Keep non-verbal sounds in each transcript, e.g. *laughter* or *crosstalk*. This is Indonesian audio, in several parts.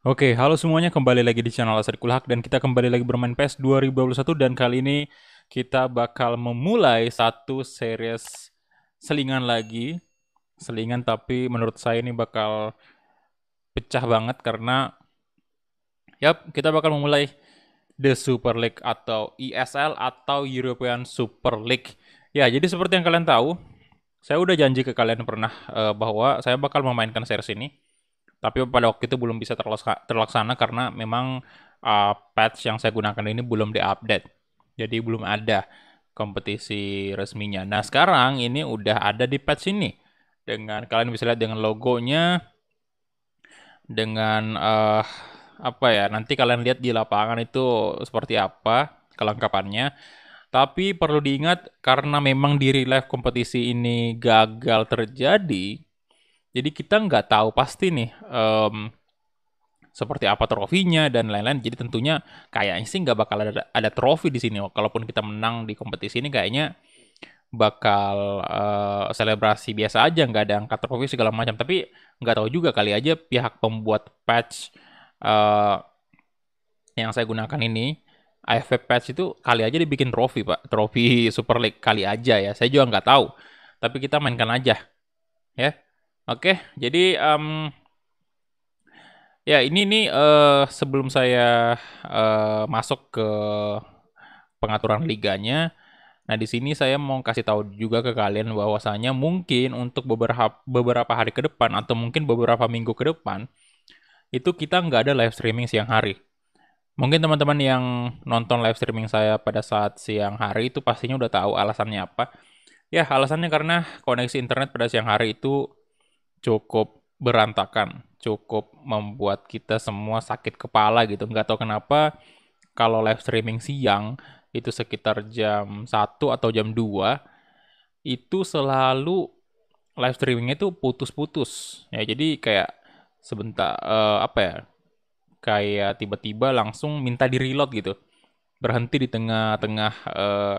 Oke, halo semuanya kembali lagi di channel Asad Kulhak dan kita kembali lagi bermain PES 2021 dan kali ini kita bakal memulai satu series selingan lagi. Selingan tapi menurut saya ini bakal pecah banget karena yap, kita bakal memulai The Super League atau ESL atau European Super League. Ya, jadi seperti yang kalian tahu, saya udah janji ke kalian pernah uh, bahwa saya bakal memainkan series ini. Tapi pada waktu itu belum bisa terlaksana karena memang uh, patch yang saya gunakan ini belum diupdate. Jadi belum ada kompetisi resminya. Nah, sekarang ini udah ada di patch ini. Dengan kalian bisa lihat dengan logonya dengan uh, apa ya nanti kalian lihat di lapangan itu seperti apa kelengkapannya tapi perlu diingat karena memang di real life kompetisi ini gagal terjadi, jadi kita nggak tahu pasti nih um, seperti apa trofinya dan lain-lain. Jadi tentunya kayaknya sih nggak bakal ada, ada trofi di sini. Kalaupun kita menang di kompetisi ini kayaknya bakal uh, selebrasi biasa aja, nggak ada angkat trofi segala macam. Tapi nggak tahu juga kali aja pihak pembuat patch uh, yang saya gunakan ini AFF Patch itu kali aja dibikin trofi pak trofi Super League kali aja ya saya juga nggak tahu tapi kita mainkan aja ya oke jadi um, ya ini nih uh, sebelum saya uh, masuk ke pengaturan liganya nah di sini saya mau kasih tahu juga ke kalian bahwasanya mungkin untuk beberapa beberapa hari ke depan atau mungkin beberapa minggu ke depan itu kita nggak ada live streaming siang hari. Mungkin teman-teman yang nonton live streaming saya pada saat siang hari itu pastinya udah tahu alasannya apa. Ya, alasannya karena koneksi internet pada siang hari itu cukup berantakan, cukup membuat kita semua sakit kepala gitu. Nggak tahu kenapa kalau live streaming siang itu sekitar jam 1 atau jam 2 itu selalu live streamingnya itu putus-putus. Ya, jadi kayak sebentar uh, apa ya kayak tiba-tiba langsung minta di reload gitu berhenti di tengah-tengah uh,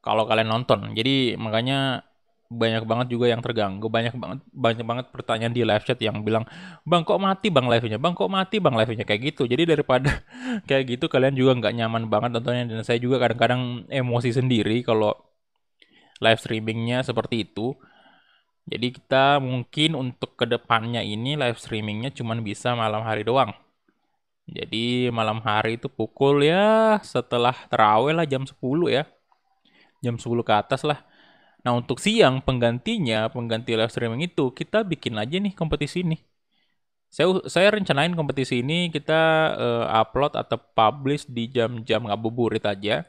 kalau kalian nonton jadi makanya banyak banget juga yang terganggu banyak banget banyak banget pertanyaan di live chat yang bilang bang kok mati bang live-nya bang kok mati bang live-nya kayak gitu jadi daripada *laughs* kayak gitu kalian juga nggak nyaman banget nontonnya dan saya juga kadang-kadang emosi sendiri kalau live streamingnya seperti itu jadi kita mungkin untuk kedepannya ini live streamingnya cuma bisa malam hari doang. Jadi malam hari itu pukul ya setelah terawih lah jam 10 ya. Jam 10 ke atas lah. Nah untuk siang penggantinya, pengganti live streaming itu kita bikin aja nih kompetisi ini. Saya, saya rencanain kompetisi ini kita uh, upload atau publish di jam-jam ngabuburit aja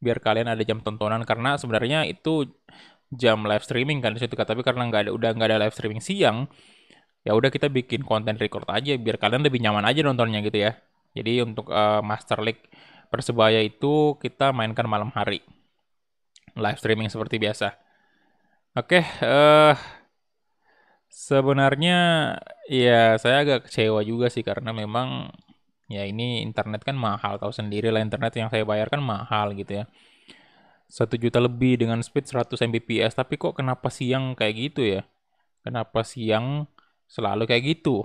biar kalian ada jam tontonan karena sebenarnya itu jam live streaming kan di situ tapi karena nggak ada udah nggak ada live streaming siang ya udah kita bikin konten record aja biar kalian lebih nyaman aja nontonnya gitu ya jadi untuk uh, Master League Persebaya itu kita mainkan malam hari live streaming seperti biasa oke okay, uh, eh, sebenarnya ya saya agak kecewa juga sih karena memang ya ini internet kan mahal tahu sendiri lah internet yang saya bayar kan mahal gitu ya 1 juta lebih dengan speed 100 Mbps, tapi kok kenapa siang kayak gitu ya? Kenapa siang selalu kayak gitu?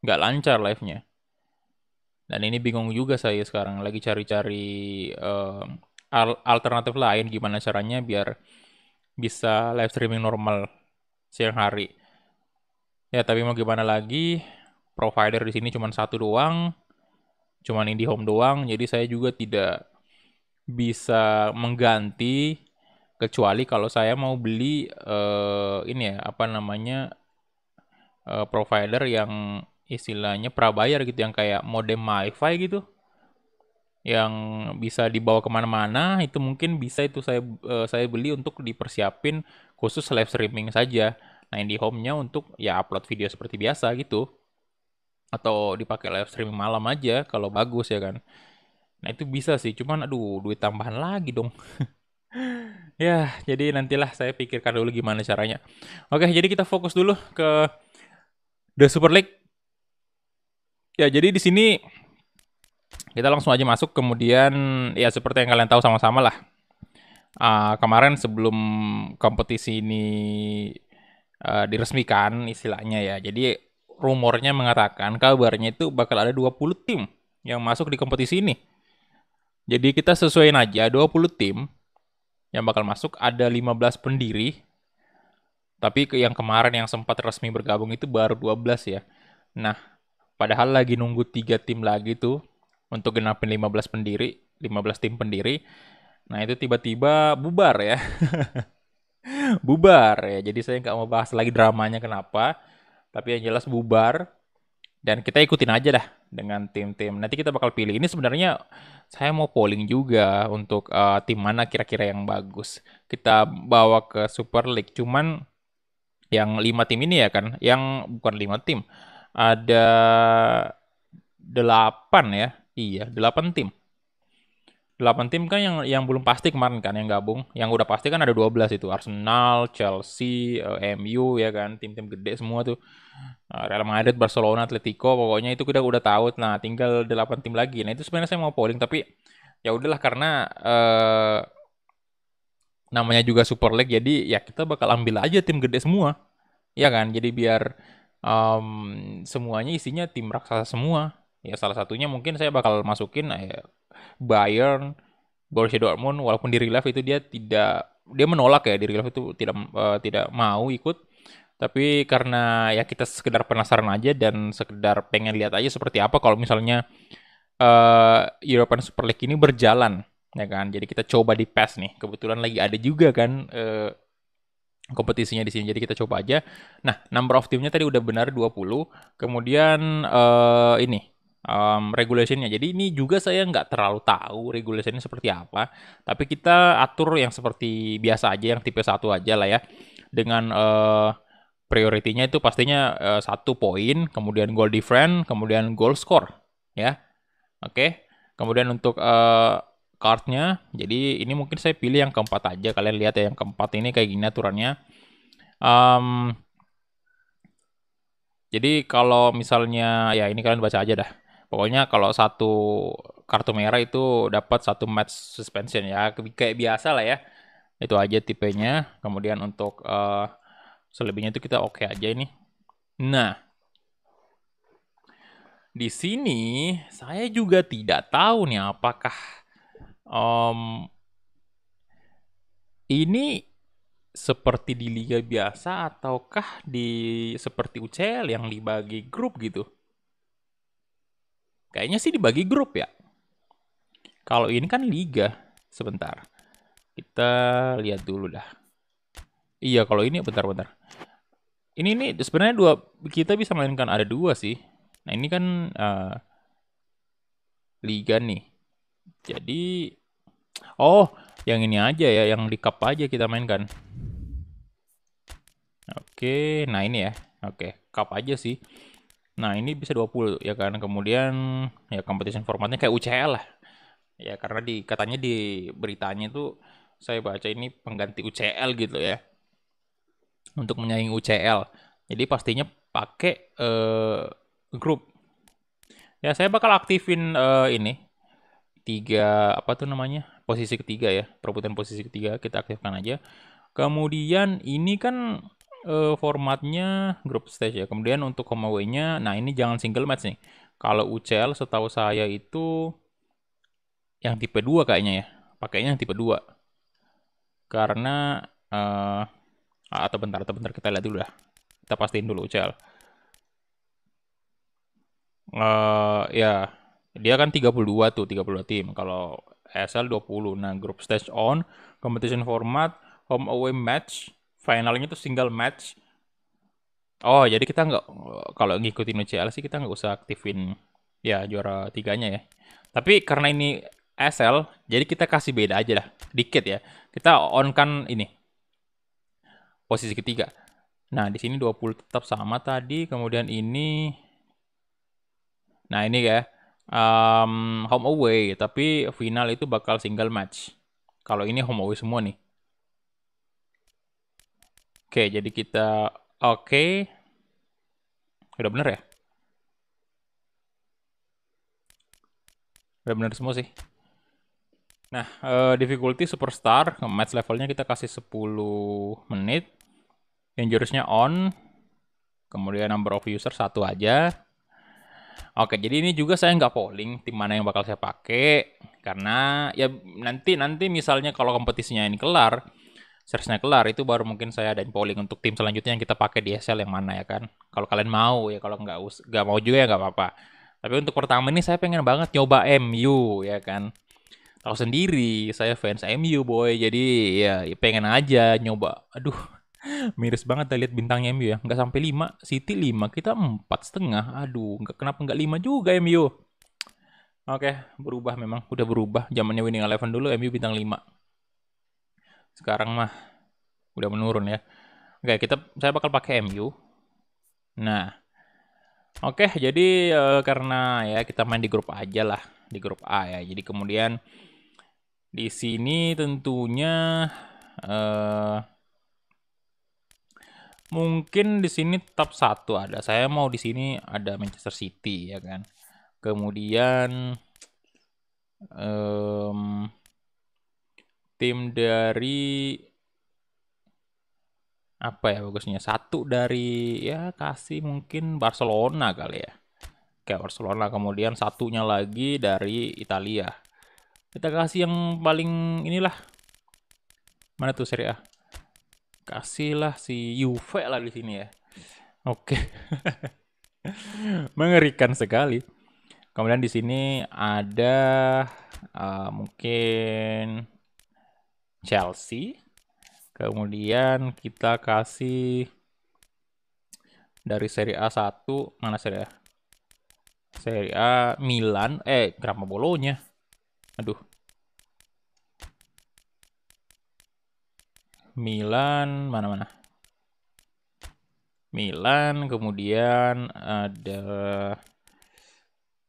Nggak lancar live-nya. Dan ini bingung juga saya sekarang, lagi cari-cari uh, alternatif lain gimana caranya biar bisa live streaming normal siang hari. Ya, tapi mau gimana lagi, provider di sini cuma satu doang, cuman IndiHome doang, jadi saya juga tidak bisa mengganti kecuali kalau saya mau beli uh, ini ya apa namanya uh, provider yang istilahnya prabayar gitu yang kayak modem wifi gitu yang bisa dibawa kemana-mana itu mungkin bisa itu saya uh, saya beli untuk dipersiapin khusus live streaming saja nah di home-nya untuk ya upload video seperti biasa gitu atau dipakai live streaming malam aja kalau bagus ya kan Nah itu bisa sih, cuman aduh duit tambahan lagi dong. *laughs* ya, jadi nantilah saya pikirkan dulu gimana caranya. Oke, jadi kita fokus dulu ke The Super League. Ya, jadi di sini kita langsung aja masuk, kemudian ya seperti yang kalian tahu sama-sama lah. Uh, kemarin sebelum kompetisi ini uh, diresmikan istilahnya ya, jadi rumornya mengatakan kabarnya itu bakal ada 20 tim yang masuk di kompetisi ini. Jadi kita sesuaiin aja 20 tim yang bakal masuk ada 15 pendiri. Tapi yang kemarin yang sempat resmi bergabung itu baru 12 ya. Nah, padahal lagi nunggu 3 tim lagi tuh untuk genapin 15 pendiri, 15 tim pendiri. Nah, itu tiba-tiba bubar ya. *laughs* bubar ya. Jadi saya nggak mau bahas lagi dramanya kenapa. Tapi yang jelas bubar dan kita ikutin aja dah dengan tim-tim. Nanti kita bakal pilih. Ini sebenarnya saya mau polling juga untuk uh, tim mana kira-kira yang bagus. Kita bawa ke Super League. Cuman yang lima tim ini ya kan, yang bukan lima tim, ada delapan ya, iya delapan tim. 8 tim kan yang yang belum pasti kemarin kan yang gabung. Yang udah pasti kan ada 12 itu Arsenal, Chelsea, uh, eh, MU ya kan, tim-tim gede semua tuh. Eh, Real Madrid, Barcelona, Atletico pokoknya itu kita udah tahu. Nah, tinggal 8 tim lagi. Nah, itu sebenarnya saya mau polling tapi ya udahlah karena eh, namanya juga Super League jadi ya kita bakal ambil aja tim gede semua. Ya kan? Jadi biar um, semuanya isinya tim raksasa semua. Ya salah satunya mungkin saya bakal masukin eh, Bayern, Borussia Dortmund walaupun di Relief itu dia tidak dia menolak ya di Relief itu tidak uh, tidak mau ikut tapi karena ya kita sekedar penasaran aja dan sekedar pengen lihat aja seperti apa kalau misalnya uh, European Super League ini berjalan ya kan jadi kita coba di pass nih kebetulan lagi ada juga kan uh, kompetisinya di sini jadi kita coba aja nah number of timnya tadi udah benar 20 kemudian uh, ini um, regulationnya. Jadi ini juga saya nggak terlalu tahu regulationnya seperti apa, tapi kita atur yang seperti biasa aja, yang tipe satu aja lah ya, dengan uh, prioritinya itu pastinya uh, satu poin, kemudian goal different, kemudian goal score, ya, oke. Okay. Kemudian untuk uh, cardnya, jadi ini mungkin saya pilih yang keempat aja. Kalian lihat ya yang keempat ini kayak gini aturannya. Um, jadi kalau misalnya ya ini kalian baca aja dah. Pokoknya kalau satu kartu merah itu dapat satu match suspension ya, kayak biasa lah ya. Itu aja tipenya. Kemudian untuk uh, selebihnya itu kita oke okay aja ini. Nah, di sini saya juga tidak tahu nih apakah um, ini seperti di liga biasa ataukah di seperti UCL yang dibagi grup gitu. Kayaknya sih dibagi grup ya. Kalau ini kan liga. Sebentar. Kita lihat dulu dah. Iya, kalau ini bentar-bentar. Ini ini sebenarnya dua kita bisa mainkan ada dua sih. Nah, ini kan uh, liga nih. Jadi oh, yang ini aja ya, yang di cup aja kita mainkan. Oke, nah ini ya. Oke, cup aja sih. Nah, ini bisa 20 ya kan. Kemudian ya competition formatnya kayak UCL lah. Ya karena di katanya di beritanya itu saya baca ini pengganti UCL gitu ya. Untuk menyaingi UCL. Jadi pastinya pakai uh, grup. Ya, saya bakal aktifin uh, ini tiga apa tuh namanya? posisi ketiga ya. Perebutan posisi ketiga kita aktifkan aja. Kemudian ini kan uh, formatnya group stage ya. Kemudian untuk home away nya nah ini jangan single match nih. Kalau UCL setahu saya itu yang tipe 2 kayaknya ya. Pakainya yang tipe 2. Karena uh, atau bentar atau bentar kita lihat dulu dah. Kita pastiin dulu UCL. Uh, eh, ya, dia kan 32 tuh, 32 tim. Kalau SL 20. Nah, group stage on, competition format, home away match, finalnya tuh single match. Oh, jadi kita nggak kalau ngikutin UCL sih kita nggak usah aktifin ya juara tiganya ya. Tapi karena ini SL, jadi kita kasih beda aja lah, dikit ya. Kita on kan ini posisi ketiga. Nah, di sini 20 tetap sama tadi, kemudian ini Nah, ini ya. Um, home away, tapi final itu bakal single match. Kalau ini home away semua nih. Oke, jadi kita oke. Okay. Udah bener ya? Udah bener semua sih. Nah, uh, difficulty superstar, match levelnya kita kasih 10 menit. Dangerousnya on. Kemudian number of user satu aja. Oke, jadi ini juga saya nggak polling tim mana yang bakal saya pakai. Karena ya nanti nanti misalnya kalau kompetisinya ini kelar, seriesnya kelar itu baru mungkin saya dan polling untuk tim selanjutnya yang kita pakai di SL yang mana ya kan kalau kalian mau ya kalau nggak nggak mau juga ya nggak apa-apa tapi untuk pertama ini saya pengen banget nyoba MU ya kan tahu sendiri saya fans MU boy jadi ya pengen aja nyoba aduh *laughs* miris banget lihat bintangnya MU ya nggak sampai 5 City 5 kita empat setengah aduh nggak kenapa nggak 5 juga MU oke berubah memang udah berubah zamannya winning eleven dulu MU bintang 5 sekarang mah udah menurun ya. Oke, kita saya bakal pakai MU. Nah, oke, jadi e, karena ya kita main di grup a aja lah, di grup A ya. Jadi kemudian di sini tentunya e, mungkin di sini top satu ada. Saya mau di sini ada Manchester City ya kan. Kemudian um, tim dari apa ya bagusnya satu dari ya kasih mungkin Barcelona kali ya kayak Barcelona kemudian satunya lagi dari Italia kita kasih yang paling inilah mana tuh Serie A kasihlah si Juve lah di sini ya oke *laughs* mengerikan sekali kemudian di sini ada uh, mungkin Chelsea. Kemudian kita kasih dari Serie A1 mana Serie A? Serie A Milan eh Grama Bolonya. Aduh. Milan mana-mana. Milan kemudian ada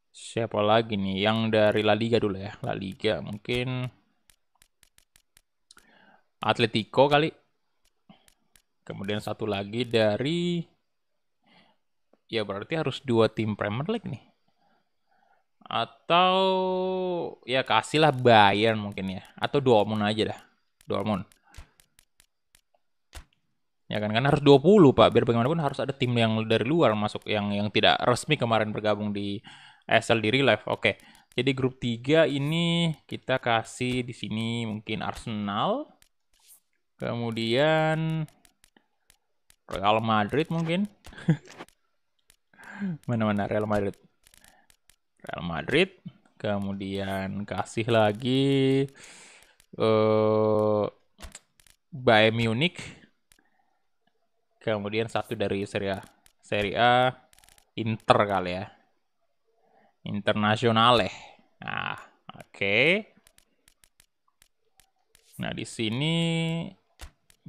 siapa lagi nih yang dari La Liga dulu ya. La Liga mungkin Atletico kali. Kemudian satu lagi dari ya berarti harus dua tim Premier League nih. Atau ya kasihlah Bayern mungkin ya atau Dortmund aja dah. Dortmund. Ya kan kan harus 20, Pak. Biar bagaimanapun harus ada tim yang dari luar masuk yang yang tidak resmi kemarin bergabung di SL di Relive. Oke. Jadi grup 3 ini kita kasih di sini mungkin Arsenal Kemudian Real Madrid mungkin. *laughs* Mana-mana Real Madrid. Real Madrid. Kemudian kasih lagi uh, Bayern Munich. Kemudian satu dari Serie A. Serie A Inter kali ya. Internasional eh Nah, oke. Okay. Nah, di sini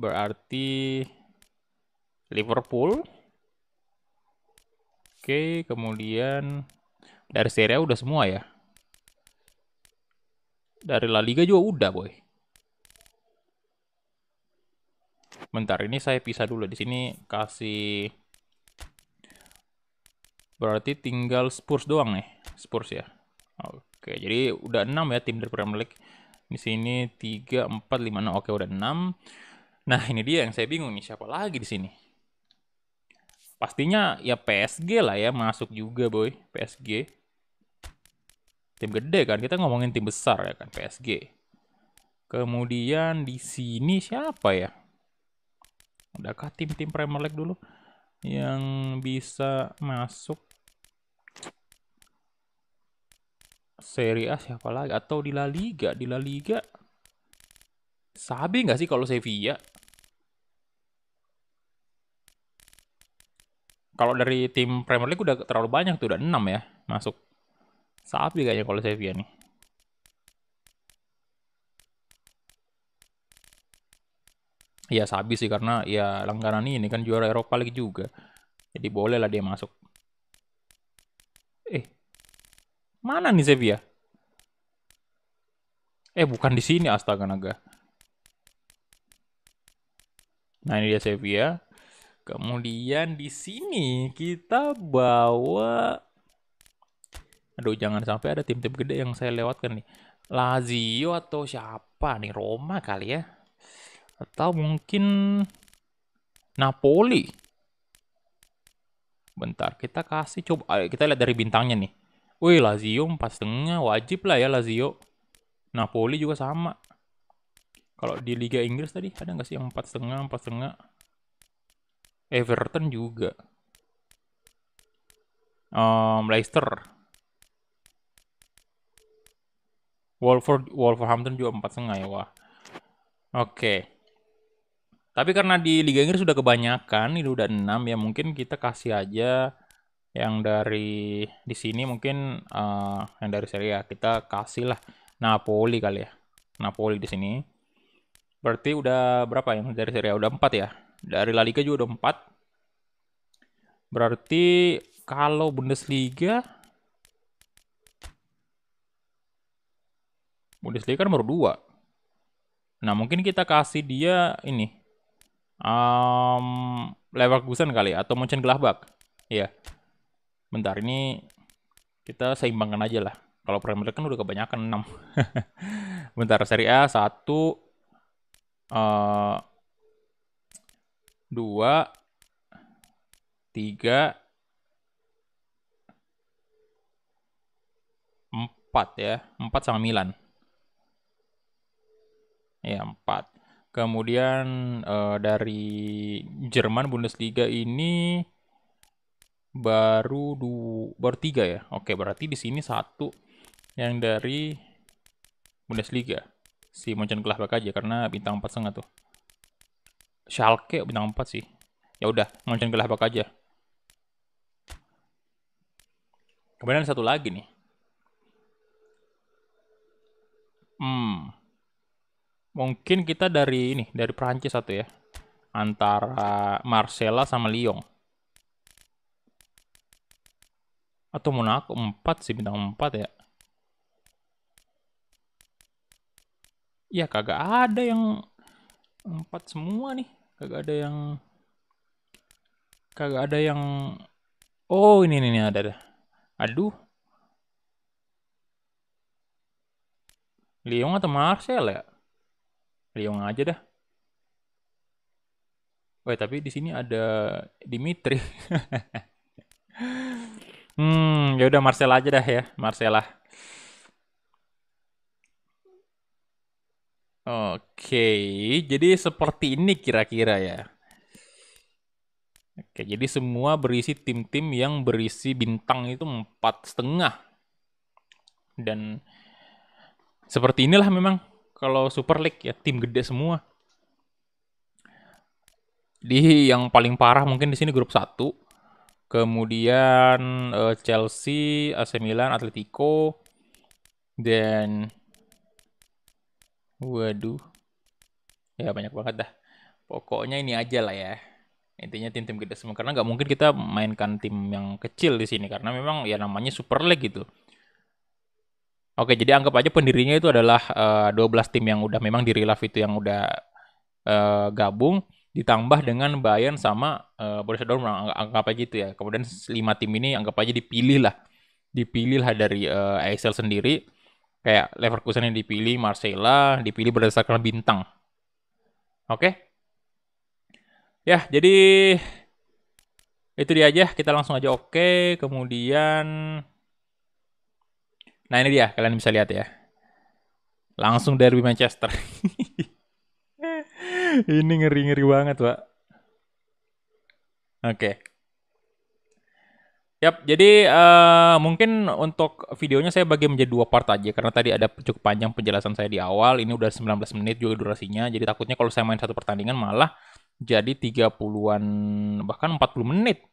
berarti Liverpool. Oke, kemudian dari Serie A udah semua ya. Dari La Liga juga udah, boy. Bentar, ini saya pisah dulu di sini kasih Berarti tinggal Spurs doang nih, Spurs ya. Oke, jadi udah 6 ya tim dari Premier League. Di sini 3 4 5 6. Oke, udah 6. Nah, ini dia yang saya bingung nih siapa lagi di sini. Pastinya ya PSG lah ya masuk juga, boy. PSG. Tim gede kan, kita ngomongin tim besar ya kan, PSG. Kemudian di sini siapa ya? Adakah tim-tim Premier League dulu yang bisa masuk Serie A siapa lagi atau di La Liga di La Liga Sabi nggak sih kalau Sevilla Kalau dari tim Premier League udah terlalu banyak tuh, udah 6 ya masuk. saat kayaknya kalau Sevilla nih. Ya sabi sih karena ya langganan ini kan juara Eropa lagi juga. Jadi boleh lah dia masuk. Eh. Mana nih Sevilla? Eh bukan di sini astaga naga. Nah ini dia Sevilla. Kemudian di sini kita bawa Aduh, jangan sampai ada tim-tim gede yang saya lewatkan nih. Lazio atau siapa nih? Roma kali ya. Atau mungkin Napoli. Bentar, kita kasih coba. Ayo, kita lihat dari bintangnya nih. Wih, Lazio pas tengah Wajib lah ya Lazio. Napoli juga sama. Kalau di Liga Inggris tadi ada nggak sih yang empat setengah, empat setengah? Everton juga. Um, Leicester. Wolverhampton juga empat setengah ya wah. Oke. Okay. Tapi karena di Liga Inggris sudah kebanyakan, itu udah 6 ya mungkin kita kasih aja yang dari di sini mungkin uh, yang dari Serie A kita kasih lah Napoli kali ya. Napoli di sini. Berarti udah berapa yang dari Serie A? Udah 4 ya. Dari La Liga juga udah 4. Berarti kalau Bundesliga Bundesliga kan baru 2. Nah, mungkin kita kasih dia ini. Um, Leverkusen kali atau Mönchengladbach. Iya. Bentar ini kita seimbangkan aja lah. Kalau Premier League kan udah kebanyakan 6. *laughs* Bentar, seri A satu. uh, 2, 3, 4 ya. 4 sama Milan. Ya, 4. Kemudian uh, dari Jerman Bundesliga ini baru dua, baru 3 ya. Oke, berarti di sini satu yang dari Bundesliga. Si Mönchengladbach aja karena bintang 4 setengah tuh. Schalke bintang 4 sih. Ya udah, gelah gelahbak aja. Kemudian satu lagi nih. Hmm. Mungkin kita dari ini, dari Prancis satu ya. Antara Marcella sama Lyon. Atau Monaco 4 sih, bintang 4 ya. Ya kagak ada yang 4 semua nih kagak ada yang kagak ada yang oh ini ini, ini ada ada aduh liung atau Marcel ya liung aja dah Wah, tapi di sini ada Dimitri. *laughs* hmm, ya udah Marcel aja dah ya, Marcel lah. Oke, jadi seperti ini kira-kira ya. Oke, jadi semua berisi tim-tim yang berisi bintang itu empat setengah. Dan seperti inilah memang kalau Super League ya tim gede semua. Di yang paling parah mungkin di sini grup 1. Kemudian eh, Chelsea, AC Milan, Atletico, dan Waduh. Ya banyak banget dah. Pokoknya ini aja lah ya. Intinya tim-tim gede semua karena nggak mungkin kita mainkan tim yang kecil di sini karena memang ya namanya Super League gitu. Oke, jadi anggap aja pendirinya itu adalah uh, eh, 12 tim yang udah memang di relaf itu yang udah uh, gabung ditambah dengan Bayern sama uh, Borussia Dortmund anggap aja gitu ya. Kemudian 5 tim ini anggap aja dipilih lah. Dipilih lah dari uh, Excel sendiri Kayak Leverkusen yang dipilih, Marcella dipilih berdasarkan bintang. Oke? Okay? Ya, jadi itu dia aja. Kita langsung aja oke. Okay. Kemudian, nah ini dia. Kalian bisa lihat ya. Langsung dari Manchester. *laughs* ini ngeri-ngeri banget, Pak. Oke. Okay. Yap, jadi uh, mungkin untuk videonya saya bagi menjadi dua part aja karena tadi ada cukup panjang penjelasan saya di awal, ini udah 19 menit juga durasinya. Jadi takutnya kalau saya main satu pertandingan malah jadi 30-an bahkan 40 menit.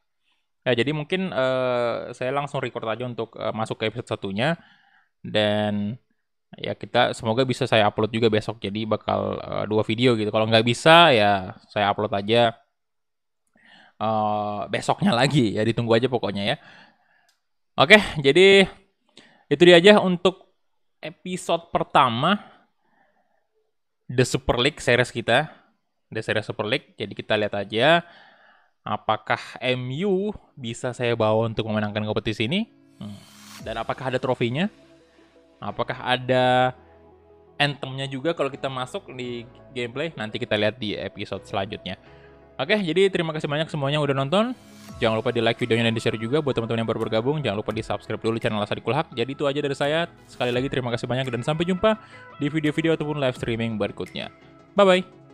Ya, jadi mungkin uh, saya langsung record aja untuk uh, masuk ke episode satunya dan ya kita semoga bisa saya upload juga besok jadi bakal uh, dua video gitu. Kalau nggak bisa ya saya upload aja Eh, besoknya lagi ya ditunggu aja pokoknya ya. Oke, jadi itu dia aja untuk episode pertama The Super League series kita, The Series Super League. Jadi kita lihat aja apakah MU bisa saya bawa untuk memenangkan kompetisi ini hmm, dan apakah ada trofinya? Apakah ada anthemnya juga kalau kita masuk di gameplay? Nanti kita lihat di episode selanjutnya. Oke, jadi terima kasih banyak semuanya udah nonton. Jangan lupa di like videonya dan di share juga buat teman-teman yang baru bergabung. Jangan lupa di subscribe dulu channel Asadi Kulhak. Jadi itu aja dari saya. Sekali lagi terima kasih banyak dan sampai jumpa di video-video ataupun live streaming berikutnya. Bye-bye.